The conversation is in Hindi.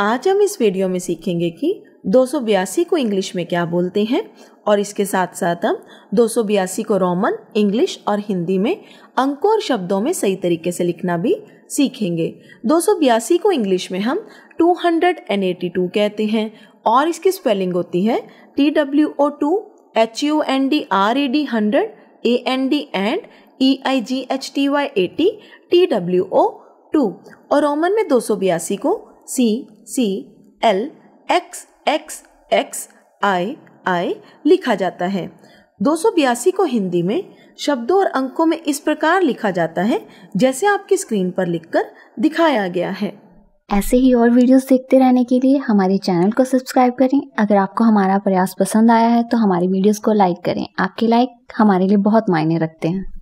आज हम इस वीडियो में सीखेंगे कि दो को इंग्लिश में क्या बोलते हैं और इसके साथ साथ हम दो को रोमन इंग्लिश और हिंदी में अंकों और शब्दों में सही तरीके से लिखना भी सीखेंगे दो को इंग्लिश में हम 282 कहते हैं और इसकी स्पेलिंग होती है T W O two H U N D R A D hundred A N D and E I G H T Y A T T W O two और रोमन में दो को C C L X X X I I लिखा जाता है दो को हिंदी में शब्दों और अंकों में इस प्रकार लिखा जाता है जैसे आपकी स्क्रीन पर लिखकर दिखाया गया है ऐसे ही और वीडियोस देखते रहने के लिए हमारे चैनल को सब्सक्राइब करें अगर आपको हमारा प्रयास पसंद आया है तो हमारी वीडियोस को लाइक करें आपके लाइक हमारे लिए बहुत मायने रखते हैं